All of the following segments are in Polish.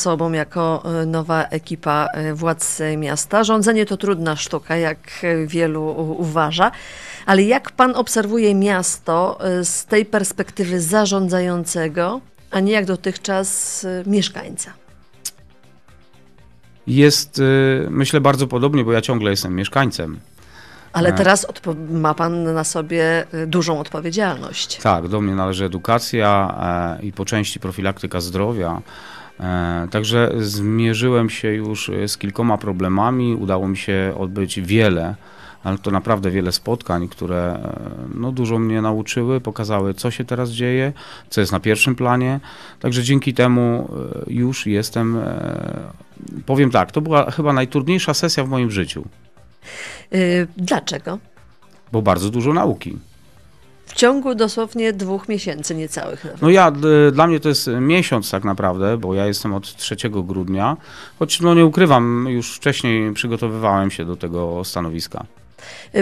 sobą jako e, nowa ekipa e, władz miasta. Rządzenie to trudna sztuka, jak e, wielu uważa, ale jak pan obserwuje miasto z tej perspektywy zarządzającego, a nie jak dotychczas mieszkańca? Jest, myślę, bardzo podobnie, bo ja ciągle jestem mieszkańcem. Ale teraz ma pan na sobie dużą odpowiedzialność. Tak, do mnie należy edukacja i po części profilaktyka zdrowia, E, także zmierzyłem się już e, z kilkoma problemami, udało mi się odbyć wiele, ale to naprawdę wiele spotkań, które e, no, dużo mnie nauczyły, pokazały, co się teraz dzieje, co jest na pierwszym planie. Także dzięki temu już jestem, powiem tak, to była chyba najtrudniejsza sesja w moim życiu. Dlaczego? Bo bardzo dużo nauki. W ciągu dosłownie dwóch miesięcy niecałych. Nawet. No ja, dla mnie to jest miesiąc tak naprawdę, bo ja jestem od 3 grudnia, choć no nie ukrywam, już wcześniej przygotowywałem się do tego stanowiska.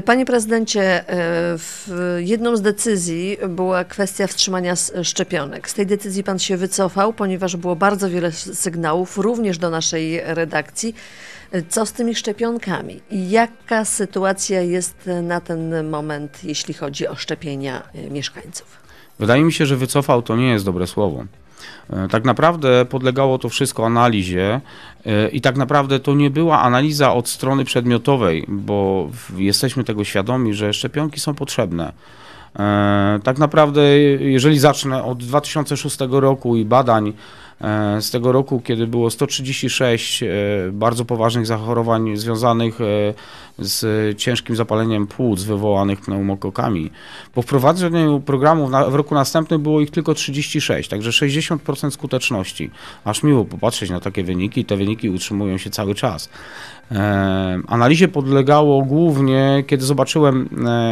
Panie prezydencie, e, jedną z decyzji była kwestia wstrzymania szczepionek. Z tej decyzji pan się wycofał, ponieważ było bardzo wiele sygnałów, również do naszej redakcji, co z tymi szczepionkami? Jaka sytuacja jest na ten moment, jeśli chodzi o szczepienia e, mieszkańców? Wydaje mi się, że wycofał to nie jest dobre słowo. E, tak naprawdę podlegało to wszystko analizie e, i tak naprawdę to nie była analiza od strony przedmiotowej, bo jesteśmy tego świadomi, że szczepionki są potrzebne. Tak naprawdę, jeżeli zacznę od 2006 roku i badań, E, z tego roku, kiedy było 136 e, bardzo poważnych zachorowań związanych e, z ciężkim zapaleniem płuc wywołanych pneumokokami. Po wprowadzeniu programu w roku następnym było ich tylko 36, także 60% skuteczności. Aż miło popatrzeć na takie wyniki, te wyniki utrzymują się cały czas. Analizie podlegało głównie, kiedy zobaczyłem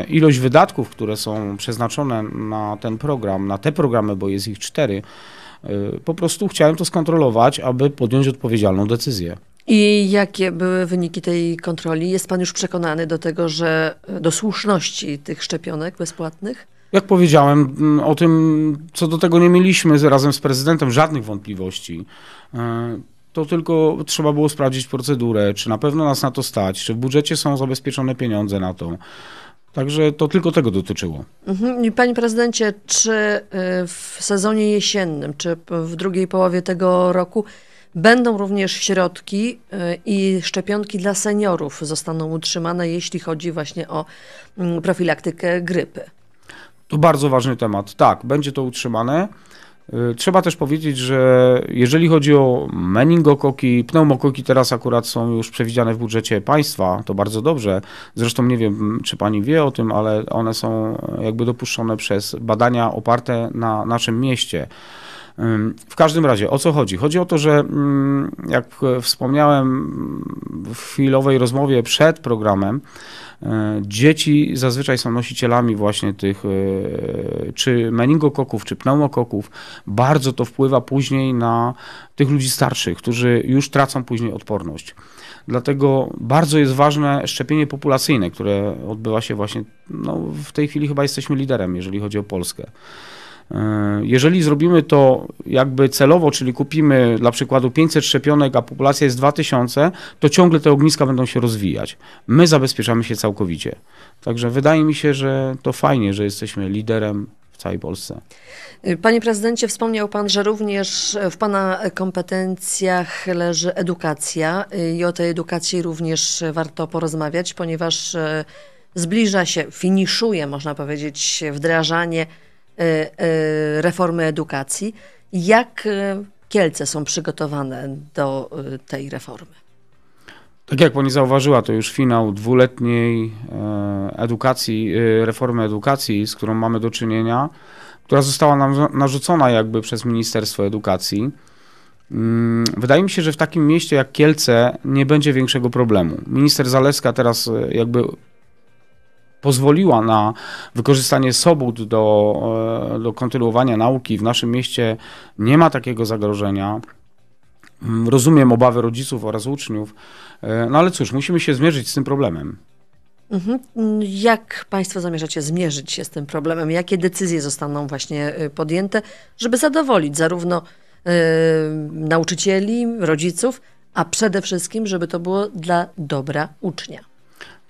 ilość wydatków, które są przeznaczone na ten program, na te programy, bo jest ich cztery, Y, po prostu chciałem to skontrolować, aby podjąć odpowiedzialną decyzję. I jakie były wyniki tej kontroli? Jest pan już przekonany do tego, że y, do słuszności tych szczepionek bezpłatnych? Jak powiedziałem, mm, o tym co do tego nie mieliśmy razem z prezydentem żadnych wątpliwości. Y, to tylko trzeba było sprawdzić procedurę, czy na pewno nas na to stać, czy w budżecie są zabezpieczone pieniądze na to. Także to tylko tego dotyczyło. Mhm. Panie prezydencie, czy y, w sezonie jesiennym, czy w drugiej połowie tego roku będą również środki y, i szczepionki dla seniorów zostaną utrzymane, jeśli chodzi właśnie o mm, profilaktykę grypy? To bardzo ważny temat. Tak, będzie to utrzymane. Y, trzeba też powiedzieć, że jeżeli chodzi o meningokoki, pneumokoki teraz akurat są już przewidziane w budżecie państwa, to bardzo dobrze. Zresztą nie wiem, czy pani wie o tym, ale one są jakby dopuszczone przez badania oparte na naszym mieście. W każdym razie, o co chodzi? Chodzi o to, że jak e, wspomniałem w chwilowej rozmowie przed programem, e, dzieci zazwyczaj są nosicielami właśnie tych e, czy meningokoków, czy pneumokoków. Bardzo to wpływa później na tych ludzi starszych, którzy już tracą później odporność. Dlatego bardzo jest ważne szczepienie populacyjne, które odbywa się właśnie, no, w tej chwili chyba jesteśmy liderem, jeżeli chodzi o Polskę. E, jeżeli zrobimy to jakby celowo, czyli kupimy dla przykładu 500 szczepionek, a populacja jest 2000, to ciągle te ogniska będą się rozwijać. My zabezpieczamy się całkowicie. Także wydaje mi się, że to fajnie, że jesteśmy liderem w całej Polsce. E, panie prezydencie, wspomniał pan, że również w pana kompetencjach leży edukacja e, i o tej edukacji również warto porozmawiać, ponieważ zbliża się, finiszuje, można powiedzieć, wdrażanie Y, y, reformy edukacji. Jak y, Kielce są przygotowane do tej reformy? Tak jak pani zauważyła, to już finał dwuletniej e, edukacji, reformy edukacji, z którą mamy do czynienia, która została nam narzucona jakby przez Ministerstwo Edukacji. Mm, wydaje mi się, że w takim mieście jak Kielce nie będzie większego problemu. Minister Zaleska teraz e, jakby pozwoliła na wykorzystanie sobót do, e, do kontynuowania nauki. W naszym mieście nie ma takiego zagrożenia. Mm, rozumiem obawy rodziców oraz uczniów, e, no ale cóż, musimy się zmierzyć z tym problemem. Mhm. Jak Państwo zamierzacie zmierzyć się z tym problemem? Jakie decyzje zostaną właśnie e, podjęte, żeby zadowolić zarówno nauczycieli, rodziców, a przede wszystkim, żeby to było dla dobra ucznia?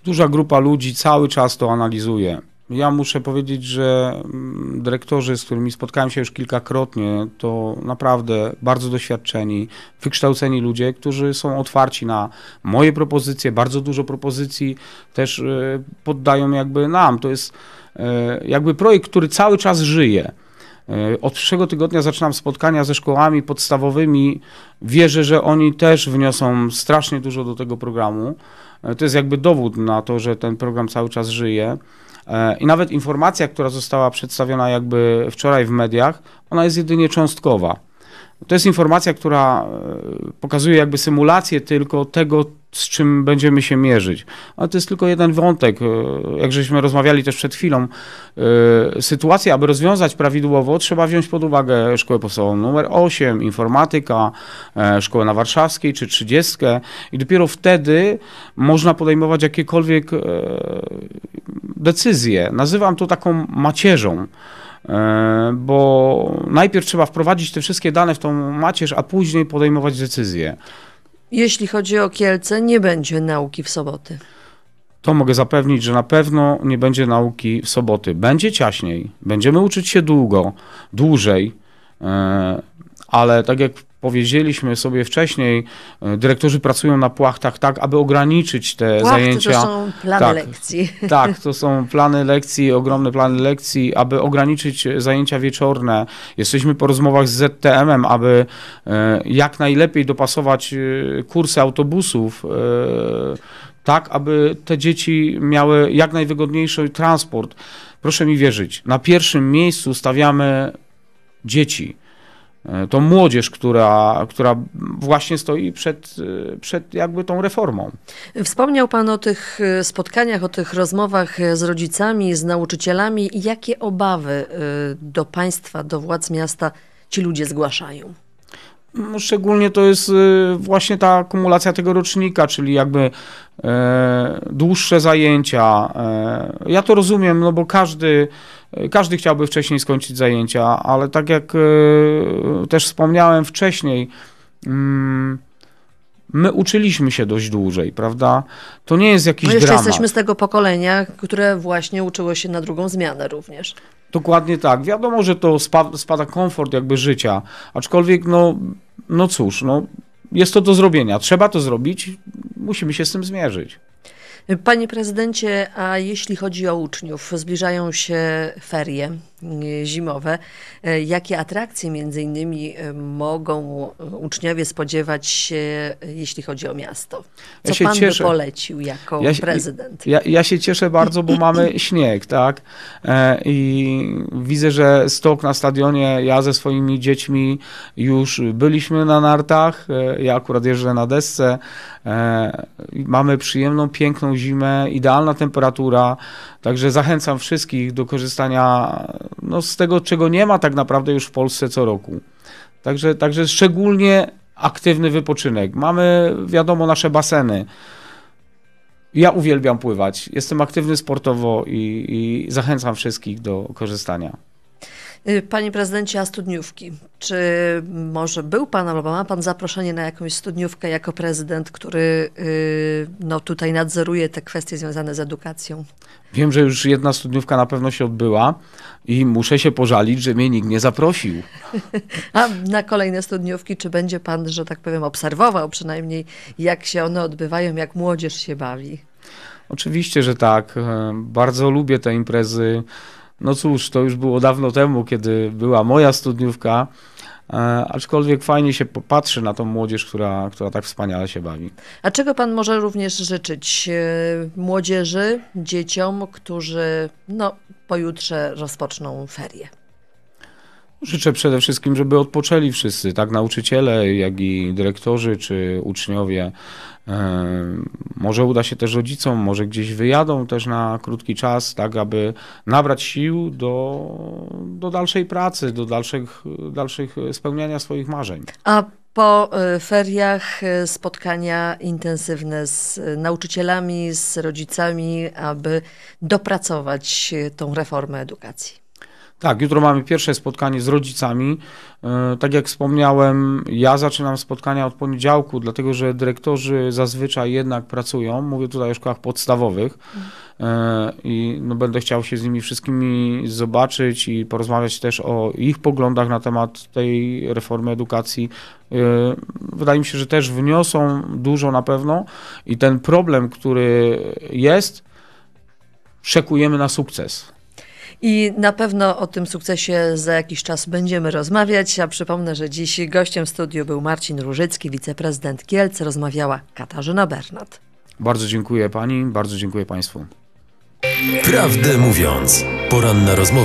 duża grupa ludzi cały czas to analizuje. Ja muszę powiedzieć, że mm, dyrektorzy, z którymi spotkałem się już kilkakrotnie, to naprawdę bardzo doświadczeni, wykształceni ludzie, którzy są otwarci na moje propozycje. Bardzo dużo propozycji też y, poddają jakby nam. To jest y, jakby projekt, który cały czas żyje. Y, od przyszłego tygodnia zaczynam spotkania ze szkołami podstawowymi. Wierzę, że oni też wniosą strasznie dużo do tego programu. E, to jest jakby dowód na to, że ten program cały czas żyje. E, I nawet informacja, która została przedstawiona jakby wczoraj w mediach, ona jest jedynie cząstkowa. To jest informacja, która e, pokazuje jakby symulację tylko tego, z czym będziemy się mierzyć. A to jest tylko jeden wątek. E, jak żeśmy rozmawiali też przed chwilą, e, sytuację, aby rozwiązać prawidłowo, trzeba wziąć pod uwagę szkołę podstawową numer 8, informatyka, e, szkołę na warszawskiej czy 30. I dopiero wtedy można podejmować jakiekolwiek decyzje. Nazywam to taką macierzą bo najpierw trzeba wprowadzić te wszystkie dane w tą macierz, a później podejmować decyzje jeśli chodzi o Kielce, nie będzie nauki w soboty. To mogę zapewnić, że na pewno nie będzie nauki w soboty. Będzie ciaśniej, będziemy uczyć się długo, dłużej, e, ale tak jak powiedzieliśmy sobie wcześniej, e, dyrektorzy pracują na płachtach tak, aby ograniczyć te Płachty zajęcia. To są plany tak, lekcji. Tak, to są plany lekcji, ogromne plany lekcji, aby ograniczyć e, zajęcia wieczorne. Jesteśmy po rozmowach z ZTM-em, aby e, jak najlepiej dopasować kursy autobusów tak, aby te dzieci miały jak najwygodniejszy transport. Proszę mi wierzyć, na pierwszym miejscu stawiamy dzieci. E, tą młodzież, która, która właśnie stoi przed, e, przed jakby tą reformą. Wspomniał Pan o tych e, spotkaniach, o tych rozmowach z rodzicami, z nauczycielami. Jakie obawy do państwa, do władz miasta ci ludzie zgłaszają? No, szczególnie to jest właśnie ta akumulacja tego rocznika, czyli jakby dłuższe zajęcia. Ja to rozumiem, no bo każdy każdy chciałby wcześniej skończyć zajęcia, ale tak jak e, też wspomniałem wcześniej, mm, my uczyliśmy się dość dłużej, prawda? To nie jest jakiś no jeszcze dramat. jesteśmy z tego pokolenia, które właśnie uczyło się na drugą zmianę również. Dokładnie tak. Wiadomo, że to spada komfort jakby życia, aczkolwiek no, no cóż, no, jest to do zrobienia. Trzeba to zrobić, musimy się z tym zmierzyć. Panie prezydencie, a jeśli chodzi o uczniów, zbliżają się ferie. E, zimowe. E, jakie atrakcje między innymi e, mogą uczniowie spodziewać się, jeśli chodzi o miasto? Co ja pan cieszę. by polecił jako ja prezydent? Ja, ja, się cieszę bardzo, bo mamy śnieg, tak? I widzę, że stok na stadionie, ja ze swoimi dziećmi już byliśmy na nartach, ja akurat jeżdżę na desce, mamy przyjemną, piękną zimę, idealna temperatura, także zachęcam wszystkich do korzystania no, z tego, czego nie ma tak naprawdę już w Polsce co roku. Także, także szczególnie aktywny wypoczynek. Mamy, wiadomo, nasze baseny. Ja uwielbiam pływać. Jestem aktywny sportowo i, i zachęcam wszystkich do korzystania. Y, panie prezydencie, a studniówki? Czy może był pan albo ma pan zaproszenie na jakąś studniówkę jako prezydent, który y, no, tutaj nadzoruje te kwestie związane z edukacją? Wiem, że już jedna studniówka na pewno się odbyła i muszę się pożalić, że mnie nikt nie zaprosił. A na kolejne studniówki, czy będzie pan, że tak powiem, obserwował przynajmniej, jak się one odbywają, jak młodzież się bawi? Oczywiście, że tak. E, bardzo lubię te imprezy no cóż, to już było dawno temu, kiedy była moja studniówka, e, aczkolwiek fajnie się popatrzy na tą młodzież, która, która tak wspaniale się bawi. A czego pan może również życzyć e, młodzieży, dzieciom, którzy no, pojutrze rozpoczną ferię? Życzę przede wszystkim, żeby odpoczęli wszyscy, tak nauczyciele, jak i dyrektorzy czy uczniowie. E, może uda się też rodzicom, może gdzieś wyjadą też na krótki czas, tak aby nabrać sił do, do dalszej pracy, do dalszych, dalszych spełniania swoich marzeń. A po e, feriach e, spotkania intensywne z nauczycielami, z rodzicami, aby dopracować tą reformę edukacji. Tak, jutro mamy pierwsze spotkanie z rodzicami. E, tak jak wspomniałem, ja zaczynam spotkania od poniedziałku, dlatego że dyrektorzy zazwyczaj jednak pracują. Mówię tutaj o szkołach podstawowych e, i no, będę chciał się z nimi wszystkimi zobaczyć i porozmawiać też o ich poglądach na temat tej reformy edukacji. E, wydaje mi się, że też wniosą dużo na pewno i ten problem, który jest, szekujemy na sukces. I na pewno o tym sukcesie za jakiś czas będziemy rozmawiać. A przypomnę, że dziś gościem w studiu był Marcin Różycki, wiceprezydent Kielc. Rozmawiała Katarzyna Bernat. Bardzo dziękuję pani, bardzo dziękuję państwu. Prawdę mówiąc, poranna rozmowa.